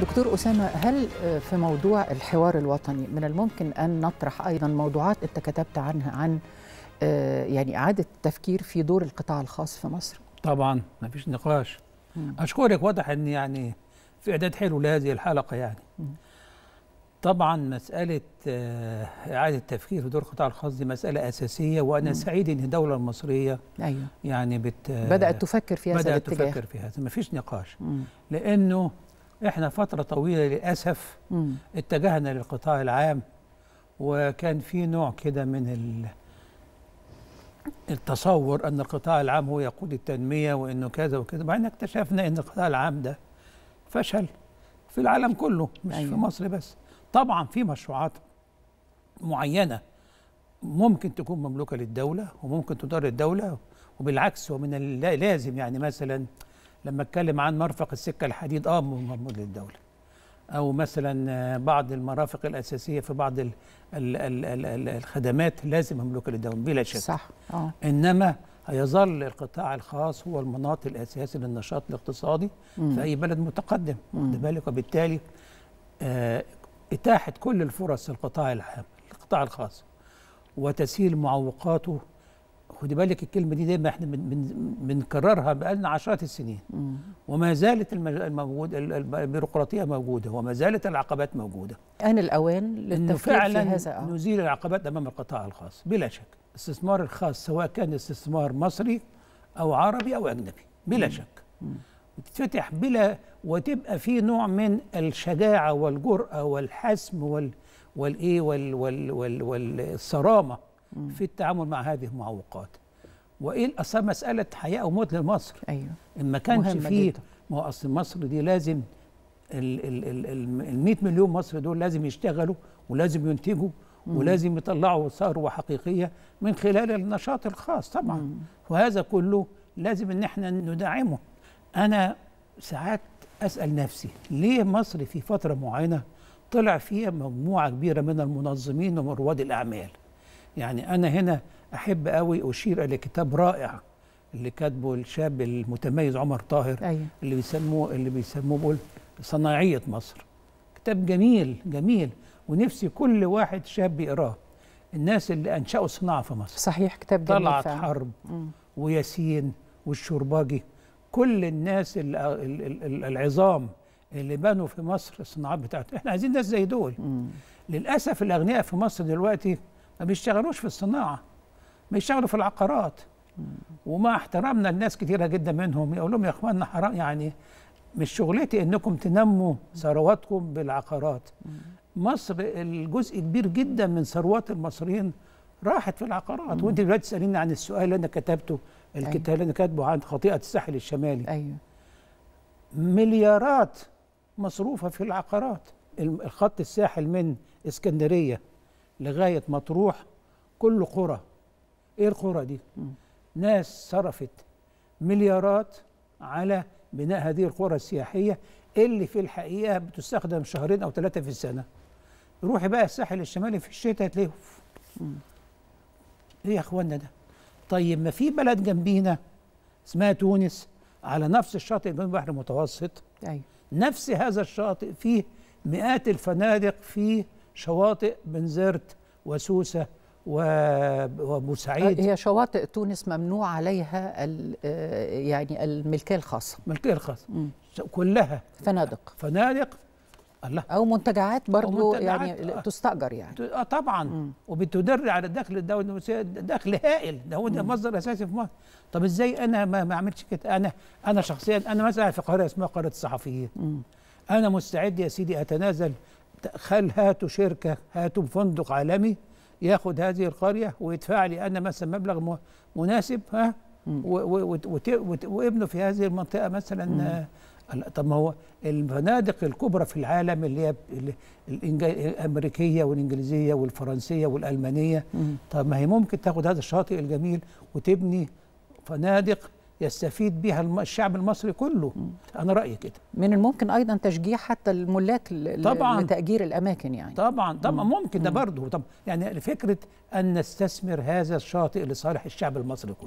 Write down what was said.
دكتور أسامة هل آه، في موضوع الحوار الوطني من الممكن أن نطرح أيضا موضوعات أنت كتبت عنها عن آه، يعني إعادة التفكير في دور القطاع الخاص في مصر؟ طبعا ما فيش نقاش أشكرك واضح أن يعني في إعداد حلو لهذه الحلقة يعني طبعا مسألة آه، إعادة التفكير في دور القطاع الخاص دي مسألة أساسية وأنا مم. سعيد أن الدولة المصرية أيوه. يعني بت بدأت تفكر في هذا بدأت الاتجاه. تفكر في هذا مفيش نقاش مم. لأنه احنا فتره طويله للاسف مم. اتجهنا للقطاع العام وكان في نوع كده من التصور ان القطاع العام هو يقود التنميه وانه كذا وكذا بعدين اكتشفنا ان القطاع العام ده فشل في العالم كله مش أيوة. في مصر بس طبعا في مشروعات معينه ممكن تكون مملوكه للدوله وممكن تدار الدوله وبالعكس ومن اللازم يعني مثلا لما اتكلم عن مرفق السكه الحديد اه موجود للدوله او مثلا آه، بعض المرافق الاساسيه في بعض الـ الـ الـ الـ الـ الخدمات لازم مملوكه للدوله بلا شك صح آه. انما هيظل القطاع الخاص هو المناط الاساسي للنشاط الاقتصادي مم. في اي بلد متقدم واخد بالك وبالتالي آه اتاحه كل الفرص للقطاع القطاع الخاص وتسهيل معوقاته خدي بالك الكلمه دي دايما احنا بنكررها بقالنا عشرات السنين مم. وما زالت الموجود البيروقراطيه موجوده وما زالت العقبات موجوده ان الاوان للتفكير في هذا فعلا آه. نزيل العقبات امام القطاع الخاص بلا شك الاستثمار الخاص سواء كان استثمار مصري او عربي او اجنبي بلا مم. شك تتفتح وتتفتح بلا وتبقى في نوع من الشجاعه والجرأه والحسم وال والايه وال وال وال والصرامه في التعامل مع هذه المعوقات وايه اصل مساله حياه وموت لمصر ايوه ان ما كانش فيه ما هو اصل مصر دي لازم ال ال ال ال 100 مليون مصري دول لازم يشتغلوا ولازم ينتجوا ولازم يطلعوا ثروه حقيقيه من خلال النشاط الخاص طبعا مم. وهذا كله لازم ان احنا ندعمه انا ساعات اسال نفسي ليه مصر في فتره معينه طلع فيها مجموعه كبيره من المنظمين ومن رواد الاعمال يعني أنا هنا أحب قوي أشير إلى كتاب رائع اللي كاتبه الشاب المتميز عمر طاهر أيوة. اللي بيسموه اللي بيسموه بقول صناعية مصر كتاب جميل جميل ونفسي كل واحد شاب يقراه الناس اللي أنشأوا صناعة في مصر صحيح كتاب جميل طلعت فعلا. حرب وياسين والشرباجي كل الناس العظام اللي بنوا في مصر الصناعات بتاعتهم احنا عايزين ناس زي دول مم. للأسف الأغنياء في مصر دلوقتي ما بيشتغلوش في الصناعه بيشتغلوا في العقارات ومع احترامنا لناس كتيره جدا منهم يقول لهم يا اخواننا حرام يعني مش شغلتي انكم تنموا ثرواتكم بالعقارات مصر الجزء كبير جدا من ثروات المصريين راحت في العقارات وانت دلوقتي تساليني عن السؤال اللي انا كتبته الكتاب أيوه. اللي انا كاتبه عن خطيئه الساحل الشمالي ايوه مليارات مصروفه في العقارات الخط الساحل من اسكندريه لغايه ما تروح كل قرى ايه القرى دي؟ ناس صرفت مليارات على بناء هذه القرى السياحيه اللي في الحقيقه بتستخدم شهرين او ثلاثه في السنه. روحي بقى الساحل الشمالي في الشتاء هتلاقيه ايه يا اخوانا ده؟ طيب ما في بلد جنبينا اسمها تونس على نفس الشاطئ بين البحر المتوسط أيوة. نفس هذا الشاطئ فيه مئات الفنادق فيه شواطئ بنزرت وسوسه وبوسعيد هي شواطئ تونس ممنوع عليها آه، يعني الملكيه الخاصه الملكيه الخاصه كلها فنادق فنادق الله او منتجعات برضو منتجعات يعني آه. تستاجر يعني اه طبعا مم. وبتدر على الدخل الدولة دخل هائل ده هو ده مصدر اساسي في مصر طب ازاي انا ما, ما اعملش كده انا انا شخصيا انا مثلا في قريه اسمها قريه الصحفيين انا مستعد يا سيدي اتنازل خل هاتوا شركة هاتوا فندق عالمي ياخد هذه القرية ويدفع لي أنا مثلا مبلغ مناسب ها وابنه في هذه المنطقة مثلا آه، طب ما هو الفنادق الكبرى في العالم اللي هي الامريكيه والانجليزيه والفرنسيه والالمانيه طب ما هي ممكن تاخد هذا الشاطئ الجميل وتبني فنادق يستفيد بها الشعب المصري كله انا رايي كده من الممكن ايضا تشجيع حتى الملاك طبعا لتاجير الاماكن يعني طبعا طبعا ممكن ده برضه طب يعني فكره ان نستثمر هذا الشاطئ لصالح الشعب المصري كله